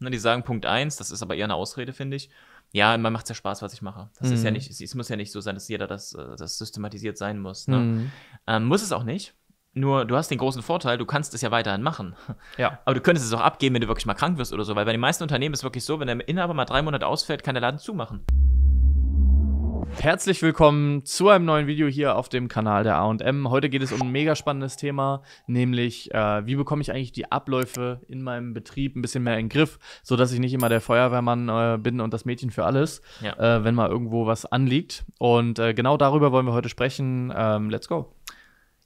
Ne, die sagen Punkt 1, das ist aber eher eine Ausrede, finde ich. Ja, man macht ja Spaß, was ich mache. Das mhm. ist ja mhm. nicht, es, muss ja nicht so sein, dass jeder das, äh, das systematisiert sein muss. Ne? Mhm. Ähm, muss es auch nicht. Nur du hast den großen Vorteil, du kannst es ja weiterhin machen. Ja. Aber du könntest es auch abgeben, wenn du wirklich mal krank wirst oder so, weil bei den meisten Unternehmen ist es wirklich so, wenn der Inhaber mal drei Monate ausfällt, kann der Laden zumachen. Herzlich willkommen zu einem neuen Video hier auf dem Kanal der A&M. Heute geht es um ein mega spannendes Thema, nämlich äh, wie bekomme ich eigentlich die Abläufe in meinem Betrieb ein bisschen mehr in den Griff, sodass ich nicht immer der Feuerwehrmann äh, bin und das Mädchen für alles, ja. äh, wenn mal irgendwo was anliegt. Und äh, genau darüber wollen wir heute sprechen. Ähm, let's go!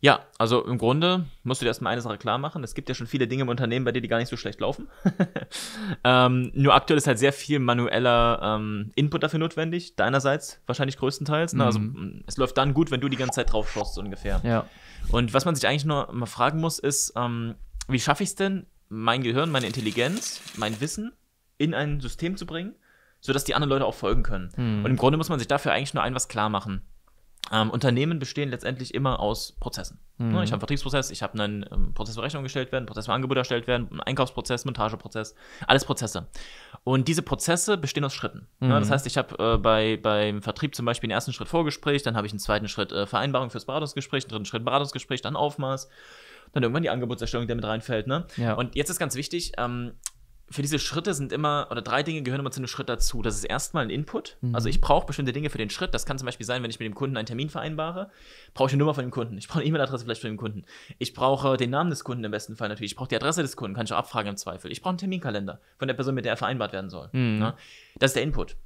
Ja, also im Grunde musst du dir erstmal eine Sache klar machen. Es gibt ja schon viele Dinge im Unternehmen, bei dir, die gar nicht so schlecht laufen. ähm, nur aktuell ist halt sehr viel manueller ähm, Input dafür notwendig. Deinerseits wahrscheinlich größtenteils. Mhm. Ne? Also mhm. es läuft dann gut, wenn du die ganze Zeit drauf schaust, so ungefähr. Ja. Und was man sich eigentlich nur mal fragen muss, ist, ähm, wie schaffe ich es denn, mein Gehirn, meine Intelligenz, mein Wissen in ein System zu bringen, sodass die anderen Leute auch folgen können. Mhm. Und im Grunde muss man sich dafür eigentlich nur ein was klar machen. Ähm, Unternehmen bestehen letztendlich immer aus Prozessen. Mhm. Ne, ich habe einen Vertriebsprozess, ich habe einen ähm, Prozess, wo Rechnungen gestellt werden, Prozess, wo Angebote erstellt werden, einen Einkaufsprozess, Montageprozess, alles Prozesse. Und diese Prozesse bestehen aus Schritten. Ne, mhm. Ja, das heißt, ich habe äh, bei, beim Vertrieb zum Beispiel den ersten Schritt Vorgespräch, dann habe ich einen zweiten Schritt äh, Vereinbarung fürs Beratungsgespräch, einen dritten Schritt Beratungsgespräch, dann Aufmaß, dann irgendwann die Angebotserstellung, der mit reinfällt. Ne? Ja. Und jetzt ist ganz wichtig, ähm, für diese Schritte sind immer, oder drei Dinge gehören immer zu einem Schritt dazu. Das ist erstmal ein Input. Mhm. Also ich brauche bestimmte Dinge für den Schritt. Das kann zum Beispiel sein, wenn ich mit dem Kunden einen Termin vereinbare, brauche ich eine Nummer von dem Kunden. Ich brauche eine E-Mail-Adresse vielleicht von dem Kunden. Ich brauche den Namen des Kunden im besten Fall natürlich. Ich brauche die Adresse des Kunden, kann ich auch abfragen im Zweifel. Ich brauche einen Terminkalender von der Person, mit der er vereinbart werden soll. Mhm. Ja? Das ist der Input.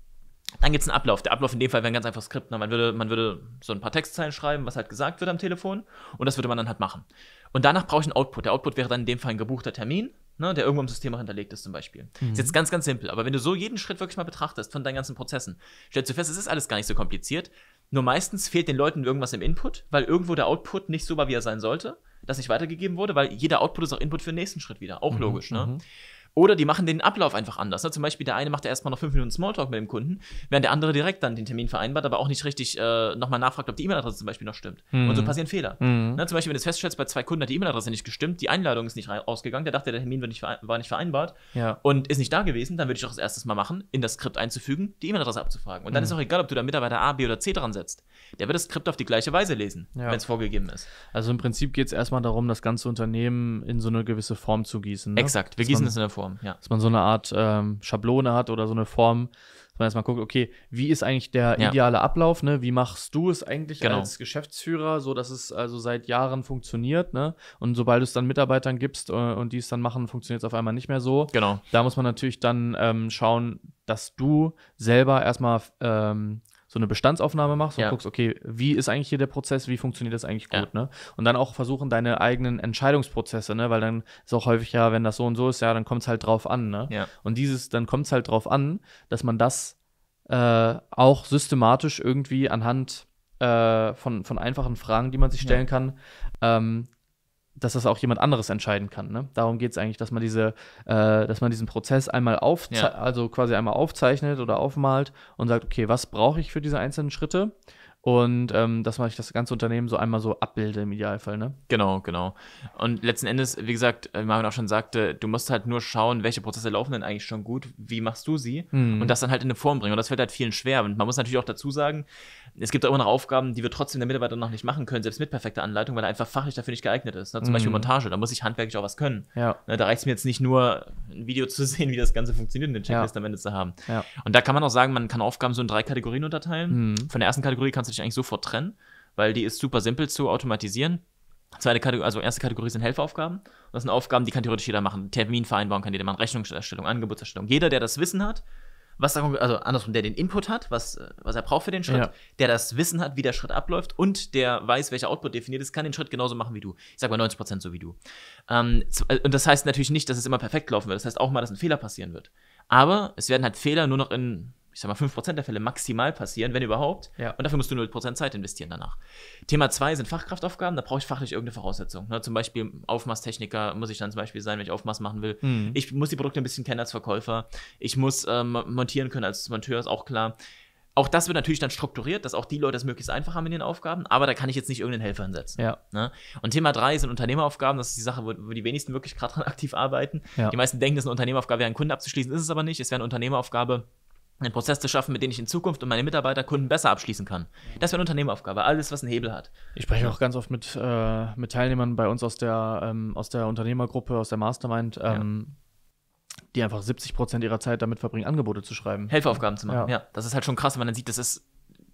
Dann gibt es einen Ablauf. Der Ablauf in dem Fall wäre ein ganz einfaches Skript. Ne? Man würde, man würde so ein paar Textzeilen schreiben, was halt gesagt wird am Telefon, und das würde man dann halt machen. Und danach brauche ich einen Output. Der Output wäre dann in dem Fall ein gebuchter Termin ne, der irgendwo im System auch hinterlegt ist zum Beispiel. Mhm. Ist jetzt ganz, ganz simpel. Aber wenn du so jeden Schritt wirklich mal betrachtest von deinen ganzen Prozessen, stellst du fest, es ist alles gar nicht so kompliziert. Nur meistens fehlt den Leuten irgendwas im Input, weil irgendwo der Output nicht so war, wie er sein sollte, dass nicht weitergegeben wurde, weil jeder Output ist auch Input für den nächsten Schritt wieder. Auch mhm. logisch, ne? Mhm. Oder die machen den Ablauf einfach anders. Ne? Zum Beispiel der eine macht ja erstmal noch fünf Minuten Smalltalk mit dem Kunden, während der andere direkt dann den Termin vereinbart, aber auch nicht richtig äh, nochmal nachfragt, ob die E-Mail-Adresse zum Beispiel noch stimmt. Mhm. Und so mhm. passieren Fehler. Mhm. Ne? Zum Beispiel, wenn du feststellst, bei zwei Kunden hat die E-Mail-Adresse nicht gestimmt, die Einladung ist nicht ausgegangen, der dachte, der Termin nicht war nicht vereinbart ja. und ist nicht da gewesen, dann würde ich doch das erstes Mal machen, in das Skript einzufügen, die E-Mail-Adresse abzufragen. Und dann mhm. ist auch egal, ob du da Mitarbeiter A, B oder C dran setzt. Der wird das Skript auf die gleiche Weise lesen, ja. wenn es vorgegeben ist. Also im Prinzip geht es erstmal darum, das ganze Unternehmen in so eine gewisse Form zu gießen. Ne? Exakt, wir Dass gießen es in der Form. Form, ja. Dass man so eine Art ähm, Schablone hat oder so eine Form, dass man erstmal guckt, okay, wie ist eigentlich der ja. ideale Ablauf, ne? Wie machst du es eigentlich genau. als Geschäftsführer, so dass es also seit Jahren funktioniert, ne? Und sobald du es dann Mitarbeitern gibst äh, und die es dann machen, funktioniert es auf einmal nicht mehr so. Genau. Da muss man natürlich dann ähm, schauen, dass du selber erstmal ähm, so eine Bestandsaufnahme machst und ja. guckst, okay, wie ist eigentlich hier der Prozess, wie funktioniert das eigentlich gut, ja. ne? Und dann auch versuchen, deine eigenen Entscheidungsprozesse, ne? Weil dann ist auch häufig, ja, wenn das so und so ist, ja, dann kommt es halt drauf an, ne? Ja. Und dieses, dann kommt es halt drauf an, dass man das äh, auch systematisch irgendwie anhand äh, von, von einfachen Fragen, die man sich stellen kann, ähm, dass das auch jemand anderes entscheiden kann. Ne? Darum geht es eigentlich, dass man diese, äh, dass man diesen Prozess einmal auf, ja. also quasi einmal aufzeichnet oder aufmalt und sagt, okay, was brauche ich für diese einzelnen Schritte? und ähm, dass man das ganze Unternehmen so einmal so abbilde im Idealfall, ne? Genau, genau. Und letzten Endes, wie gesagt, äh, wie Marvin auch schon sagte, du musst halt nur schauen, welche Prozesse laufen denn eigentlich schon gut, wie machst du sie mhm. und das dann halt in eine Form bringen. Und das fällt halt vielen schwer. Und man muss natürlich auch dazu sagen, es gibt auch immer noch Aufgaben, die wir trotzdem der Mitarbeiter noch nicht machen können, selbst mit perfekter Anleitung, weil er einfach fachlich dafür nicht geeignet ist. Ne? Zum mhm. Beispiel Montage, da muss ich handwerklich auch was können. Ja. Ne, da reicht es mir jetzt nicht nur, ein Video zu sehen, wie das Ganze funktioniert und eine Checklist ja. am Ende zu haben. Ja. Und da kann man auch sagen, man kann Aufgaben so in drei Kategorien unterteilen. Mhm. Von der ersten Kategorie kannst du dich ich eigentlich sofort trennen, weil die ist super simpel zu automatisieren. Zweite Kategorie, also erste Kategorie sind Helferaufgaben. Das sind Aufgaben, die kann theoretisch jeder machen. Termin vereinbaren kann jeder machen, Rechnungserstellung, Angebotserstellung. Jeder, der das Wissen hat, was also andersrum, der den Input hat, was, was er braucht für den Schritt, ja. der das Wissen hat, wie der Schritt abläuft und der weiß, welcher Output definiert ist, kann den Schritt genauso machen wie du. Ich sag mal 90% so wie du. Ähm, äh, und das heißt natürlich nicht, dass es immer perfekt laufen wird. Das heißt auch mal, dass ein Fehler passieren wird. Aber es werden halt Fehler nur noch in ich sag mal, 5% der Fälle maximal passieren, wenn überhaupt. Ja. Und dafür musst du 0% Zeit investieren danach. Thema 2 sind Fachkraftaufgaben, da brauche ich fachlich irgendeine Voraussetzung. Ne, zum Beispiel Aufmaßtechniker muss ich dann zum Beispiel sein, wenn ich Aufmaß machen will. Mhm. Ich muss die Produkte ein bisschen kennen als Verkäufer. Ich muss ähm, montieren können als Monteur, ist auch klar. Auch das wird natürlich dann strukturiert, dass auch die Leute es möglichst einfach haben in ihren Aufgaben, aber da kann ich jetzt nicht irgendeinen Helfer hinsetzen. Ja. Ne? Und Thema 3 sind Unternehmeraufgaben, das ist die Sache, wo, wo die wenigsten wirklich gerade aktiv arbeiten. Ja. Die meisten denken, das ist eine Unternehmeraufgabe einen Kunden abzuschließen, ist es aber nicht. Es wäre eine Unternehmeraufgabe, einen Prozess zu schaffen, mit dem ich in Zukunft und meine Mitarbeiter, Kunden besser abschließen kann. Das wäre eine Unternehmeraufgabe, alles, was einen Hebel hat. Ich spreche auch ganz oft mit, äh, mit Teilnehmern bei uns aus der, ähm, aus der Unternehmergruppe, aus der Mastermind, ähm, ja die einfach 70 Prozent ihrer Zeit damit verbringen, Angebote zu schreiben. Helferaufgaben zu machen, ja. ja. Das ist halt schon krass, wenn man dann sieht, dass es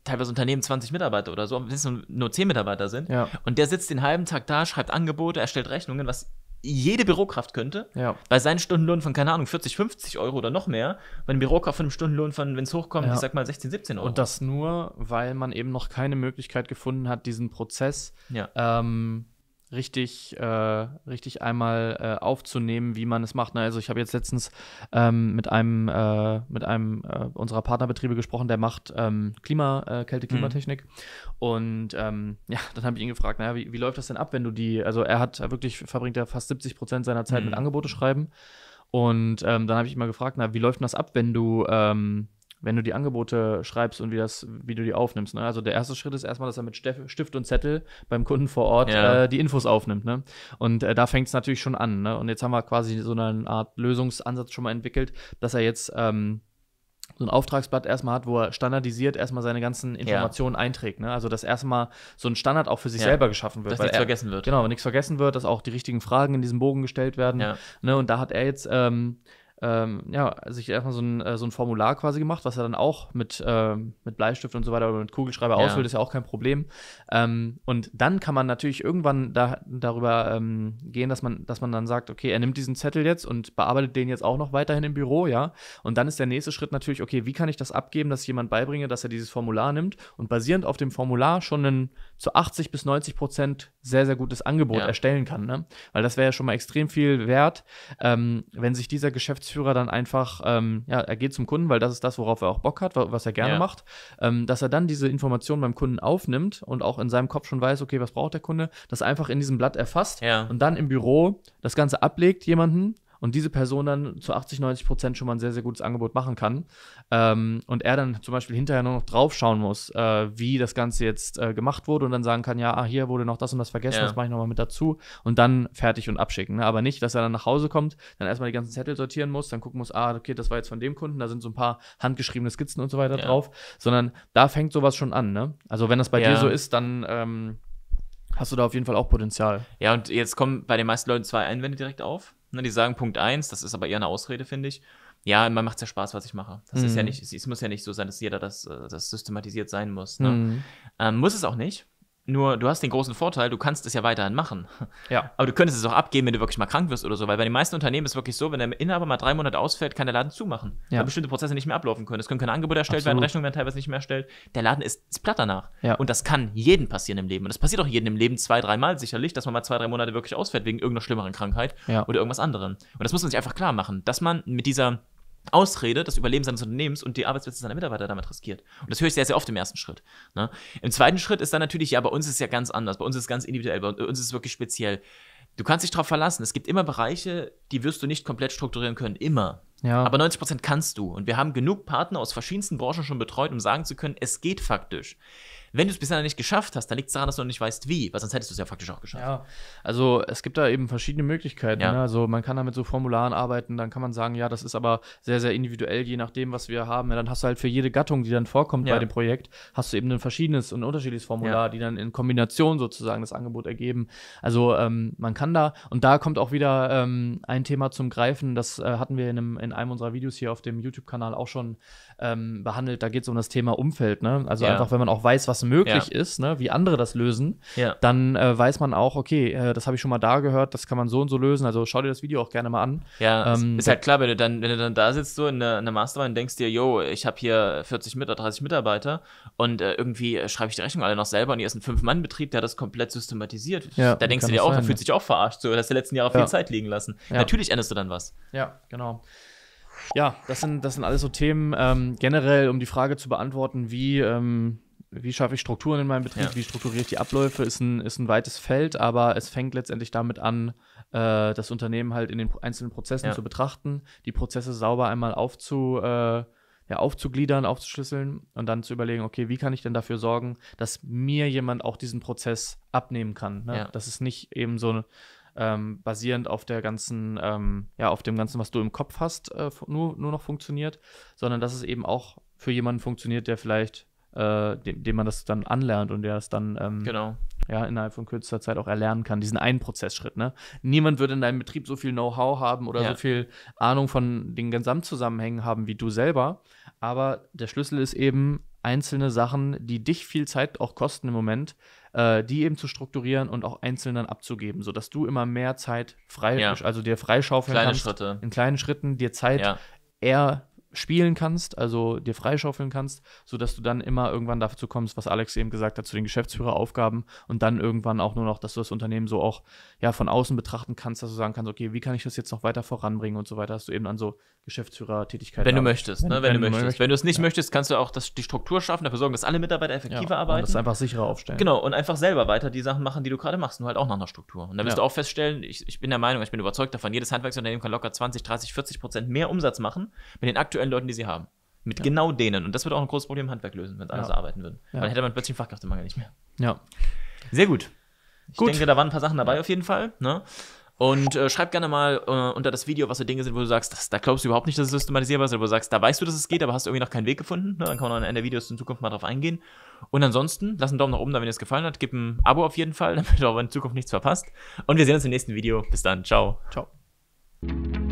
teilweise Unternehmen 20 Mitarbeiter oder so, wenn es nur 10 Mitarbeiter sind. Ja. Und der sitzt den halben Tag da, schreibt Angebote, erstellt Rechnungen, was jede Bürokraft könnte, ja. bei seinem Stundenlohn von, keine Ahnung, 40, 50 Euro oder noch mehr, bei einem Bürokraft von einem Stundenlohn von, wenn es hochkommt, ja. ich sag mal 16, 17 Euro. Und das nur, weil man eben noch keine Möglichkeit gefunden hat, diesen Prozess ja. ähm, richtig, äh, richtig einmal äh, aufzunehmen, wie man es macht. Also ich habe jetzt letztens ähm, mit einem, äh, mit einem äh, unserer Partnerbetriebe gesprochen, der macht ähm, Klima, äh, Kälte-Klimatechnik. Mhm. Und ähm, ja, dann habe ich ihn gefragt, naja, wie, wie, läuft das denn ab, wenn du die, also er hat wirklich, verbringt er fast 70 Prozent seiner Zeit mhm. mit Angebote schreiben. Und ähm, dann habe ich ihn mal gefragt, na, wie läuft denn das ab, wenn du, ähm, wenn du die Angebote schreibst und wie, das, wie du die aufnimmst. Ne? Also der erste Schritt ist erstmal, dass er mit Stift und Zettel beim Kunden vor Ort ja. äh, die Infos aufnimmt. Ne? Und äh, da fängt es natürlich schon an. Ne? Und jetzt haben wir quasi so eine Art Lösungsansatz schon mal entwickelt, dass er jetzt ähm, so ein Auftragsblatt erstmal hat, wo er standardisiert erstmal seine ganzen Informationen ja. einträgt. Ne? Also, dass erstmal so ein Standard auch für sich ja. selber geschaffen wird. Dass nichts er, vergessen wird. Genau, nichts vergessen wird, dass auch die richtigen Fragen in diesem Bogen gestellt werden. Ne? Und da hat er jetzt ähm, ähm, ja, sich erstmal so ein, äh, so ein Formular quasi gemacht, was er dann auch mit, ähm, mit Bleistift und so weiter oder mit Kugelschreiber ja. ausfüllt, ist ja auch kein Problem. Ähm, und dann kann man natürlich irgendwann da, darüber ähm, gehen, dass man, dass man dann sagt, okay, er nimmt diesen Zettel jetzt und bearbeitet den jetzt auch noch weiterhin im Büro, ja. Und dann ist der nächste Schritt natürlich, okay, wie kann ich das abgeben, dass ich jemand beibringe, dass er dieses Formular nimmt und basierend auf dem Formular schon ein zu 80 bis 90 Prozent sehr, sehr gutes Angebot ja. erstellen kann, ne? Weil das wäre ja schon mal extrem viel wert, ähm, wenn sich dieser Geschäftsführer Geschäftsführer dann einfach, ähm, ja, er geht zum Kunden, weil das ist das, worauf er auch Bock hat, was er gerne ja. macht, ähm, dass er dann diese Informationen beim Kunden aufnimmt und auch in seinem Kopf schon weiß, okay, was braucht der Kunde, das einfach in diesem Blatt erfasst ja. und dann im Büro das Ganze ablegt, jemanden und diese Person dann zu 80, 90 Prozent schon mal ein sehr, sehr gutes Angebot machen kann. Ähm, und er dann zum Beispiel hinterher nur noch draufschauen muss, äh, wie das Ganze jetzt äh, gemacht wurde und dann sagen kann, ja, ah, hier wurde noch das und das vergessen, ja. das mache ich nochmal mit dazu und dann fertig und abschicken. Ne? Aber nicht, dass er dann nach Hause kommt, dann erstmal die ganzen Zettel sortieren muss, dann gucken muss, ah, okay, das war jetzt von dem Kunden, da sind so ein paar handgeschriebene Skizzen und so weiter ja. drauf, sondern da fängt sowas schon an. Ne? Also wenn das bei ja. dir so ist, dann ähm, hast du da auf jeden Fall auch Potenzial. Ja, und jetzt kommen bei den meisten Leuten zwei Einwände direkt auf. Ne, die sagen Punkt eins, das ist aber eher eine Ausrede, finde ich. Ja, man macht ja Spaß, was ich mache. Das mhm. ist ja mhm. nicht, es, muss ja nicht so sein, dass jeder das, äh, das systematisiert sein muss. Ne? Mhm. Ähm, muss es auch nicht. Nur du hast den großen Vorteil, du kannst es ja weiterhin machen. Ja. Aber du könntest es auch abgeben, wenn du wirklich mal krank wirst oder so, weil bei den meisten Unternehmen ist es wirklich so, wenn der Inhaber mal drei Monate ausfällt, kann der Laden zumachen. Ja. Weil bestimmte Prozesse nicht mehr ablaufen können. Es können keine Angebote erstellt Absolut. werden, Rechnungen werden teilweise nicht mehr erstellt. Der Laden ist, ist platt danach. Ja. Und das kann jedem passieren im Leben. Und das passiert auch jedem im Leben zwei, dreimal sicherlich, dass man mal zwei, drei Monate wirklich ausfällt wegen irgendeiner schlimmeren Krankheit ja. oder irgendwas anderem. Und das muss man sich einfach klar machen, dass man mit dieser Ausrede, das Überleben seines Unternehmens und die Arbeitsplätze seiner Mitarbeiter damit riskiert. Und das höre ich sehr, sehr oft im ersten Schritt. Ne? Im zweiten Schritt ist dann natürlich, ja, bei uns ist es ja ganz anders, bei uns ist es ganz individuell, bei uns ist es wirklich speziell. Du kannst dich darauf verlassen. Es gibt immer Bereiche, die wirst du nicht komplett strukturieren können. Immer. Ja. Aber 90 Prozent kannst du. Und wir haben genug Partner aus verschiedensten Branchen schon betreut, um sagen zu können, es geht faktisch. Wenn du es bisher nicht geschafft hast, dann liegt es daran, dass du noch nicht weißt, wie, weil sonst hättest du es ja faktisch auch geschafft. Ja, also es gibt da eben verschiedene Möglichkeiten. Ja. Ne? Also man kann da mit so Formularen arbeiten, dann kann man sagen, ja, das ist aber sehr, sehr individuell, je nachdem, was wir haben. Ja, dann hast du halt für jede Gattung, die dann vorkommt ja. bei dem Projekt, hast du eben ein verschiedenes und unterschiedliches Formular, die dann in Kombination sozusagen das Angebot ergeben. Also ähm, man kann da, und da kommt auch wieder ähm, ein Thema zum Greifen, das äh, hatten wir in einem in einem unserer Videos hier auf dem YouTube-Kanal auch schon ähm, behandelt. Da geht es um das Thema Umfeld. Ne? Also ja. einfach, wenn man auch weiß, was möglich ja. ist, ne? wie andere das lösen, ja. dann äh, weiß man auch, okay, äh, das habe ich schon mal da gehört, das kann man so und so lösen. Also schau dir das Video auch gerne mal an. Ja, ähm, ist halt klar, wenn du dann, wenn du dann da sitzt so in einer, in der Mastermind und denkst dir, yo, ich habe hier 40 Mitarbeiter, 30 Mitarbeiter und äh, irgendwie schreibe ich die Rechnung alle noch selber und hier ist ein Fünf-Mann-Betrieb, der das komplett systematisiert. da denkst du dir auch, sein, da fühlt sich auch verarscht, so, dass die letzten Jahre viel Zeit liegen lassen. Natürlich änderst du dann was. Ja, genau. Ja, das sind, das sind alles so Themen ähm, generell, um die Frage zu beantworten, wie, ähm, wie schaffe ich Strukturen in meinem Betrieb, ja. wie strukturiere ich die Abläufe, ist ein, ist ein weites Feld, aber es fängt letztendlich damit an, äh, das Unternehmen halt in den einzelnen Prozessen ja. zu betrachten, die Prozesse sauber einmal aufzu, äh, ja, aufzugliedern, aufzuschlüsseln und dann zu überlegen, okay, wie kann ich denn dafür sorgen, dass mir jemand auch diesen Prozess abnehmen kann. Ne? Ja. Dass es nicht eben so ähm, basierend auf der ganzen, ähm, ja, auf dem Ganzen, was du im Kopf hast, äh, nur, nur noch funktioniert, sondern dass es eben auch für jemanden funktioniert, der vielleicht, äh, dem, dem, man das dann anlernt und der es dann ähm, genau. ja, innerhalb von kürzester Zeit auch erlernen kann, diesen einen Prozessschritt. Ne? Niemand würde in deinem Betrieb so viel Know-how haben oder ja. so viel Ahnung von den Gesamtzusammenhängen haben wie du selber. Aber der Schlüssel ist eben, einzelne Sachen, die dich viel Zeit auch kosten im Moment, äh, die eben zu strukturieren und auch einzeln dann abzugeben, sodass du immer mehr Zeit frei, ja. also dir freischaufeln Kleine kannst. Schritte. In kleinen Schritten dir Zeit ja. eher spielen kannst, also dir freischaufeln kannst, sodass du dann immer irgendwann dazu kommst, was Alex eben gesagt hat, zu den Geschäftsführeraufgaben und dann irgendwann auch nur noch, dass du das Unternehmen so auch ja, von außen betrachten kannst, dass du sagen kannst, okay, wie kann ich das jetzt noch weiter voranbringen und so weiter, dass du eben an so Geschäftsführertätigkeiten Wenn du möchtest, wenn, ne? wenn, wenn, du möchtest. möchtest. Wenn du es nicht ja. möchtest, kannst du auch das, die Struktur schaffen, dafür sorgen, dass alle Mitarbeiter effektiver ja, arbeiten. Und das einfach sicherer aufstellen. Genau, und einfach selber weiter die Sachen machen, die du gerade machst, nur halt auch nach einer Struktur. Und da wirst ja. du auch feststellen, ich, ich bin der Meinung, ich bin überzeugt davon, jedes Handwerksunternehmen kann locker 20, 30, 40 Prozent mehr Umsatz machen mit den aktuellen aktuellen Leuten, die sie haben. Mit ja. genau denen. Und das wird auch ein großes Problem im Handwerk lösen, wenn alle ja. so arbeiten würden. Ja. Dann hätte man plötzlich einen Fachkräftemangel nicht mehr. Ja. Sehr gut. Ich gut. denke, da waren ein paar Sachen dabei auf jeden Fall. Ne? Und äh, schreib gerne mal äh, unter das Video, was so Dinge sind, wo du sagst, das, da glaubst du überhaupt nicht, dass es systematisierbar ist, oder wo du sagst, da weißt du, dass es geht, aber hast irgendwie noch keinen Weg gefunden. Ne? Dann kann man in der Videos in Zukunft mal drauf eingehen. Und ansonsten, lass einen Daumen nach oben da, wenn dir es gefallen hat. Gib ein Abo auf jeden Fall, damit du aber in Zukunft nichts verpasst. Und wir sehen uns im nächsten Video. Bis dann. Ciao. Ciao.